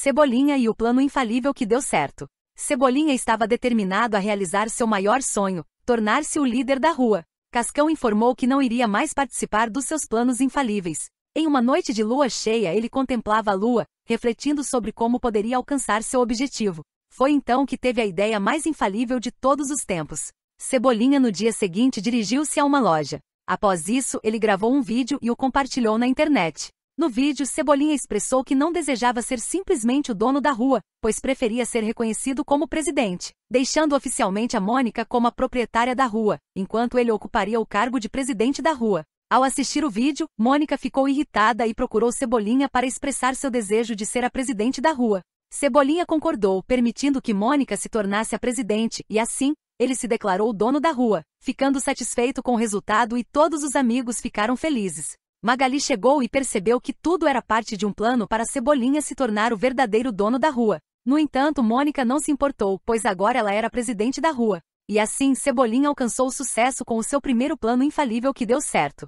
Cebolinha e o plano infalível que deu certo. Cebolinha estava determinado a realizar seu maior sonho, tornar-se o líder da rua. Cascão informou que não iria mais participar dos seus planos infalíveis. Em uma noite de lua cheia, ele contemplava a lua, refletindo sobre como poderia alcançar seu objetivo. Foi então que teve a ideia mais infalível de todos os tempos. Cebolinha no dia seguinte dirigiu-se a uma loja. Após isso, ele gravou um vídeo e o compartilhou na internet. No vídeo, Cebolinha expressou que não desejava ser simplesmente o dono da rua, pois preferia ser reconhecido como presidente, deixando oficialmente a Mônica como a proprietária da rua, enquanto ele ocuparia o cargo de presidente da rua. Ao assistir o vídeo, Mônica ficou irritada e procurou Cebolinha para expressar seu desejo de ser a presidente da rua. Cebolinha concordou, permitindo que Mônica se tornasse a presidente, e assim, ele se declarou dono da rua, ficando satisfeito com o resultado e todos os amigos ficaram felizes. Magali chegou e percebeu que tudo era parte de um plano para Cebolinha se tornar o verdadeiro dono da rua. No entanto, Mônica não se importou, pois agora ela era presidente da rua. E assim Cebolinha alcançou o sucesso com o seu primeiro plano infalível que deu certo.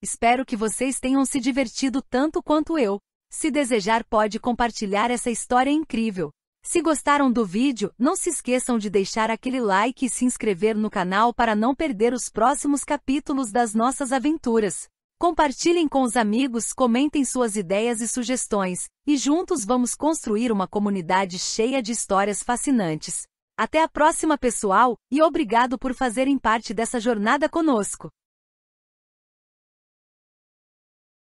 Espero que vocês tenham se divertido tanto quanto eu. Se desejar, pode compartilhar essa história incrível. Se gostaram do vídeo, não se esqueçam de deixar aquele like e se inscrever no canal para não perder os próximos capítulos das nossas aventuras. Compartilhem com os amigos, comentem suas ideias e sugestões, e juntos vamos construir uma comunidade cheia de histórias fascinantes. Até a próxima, pessoal, e obrigado por fazerem parte dessa jornada conosco!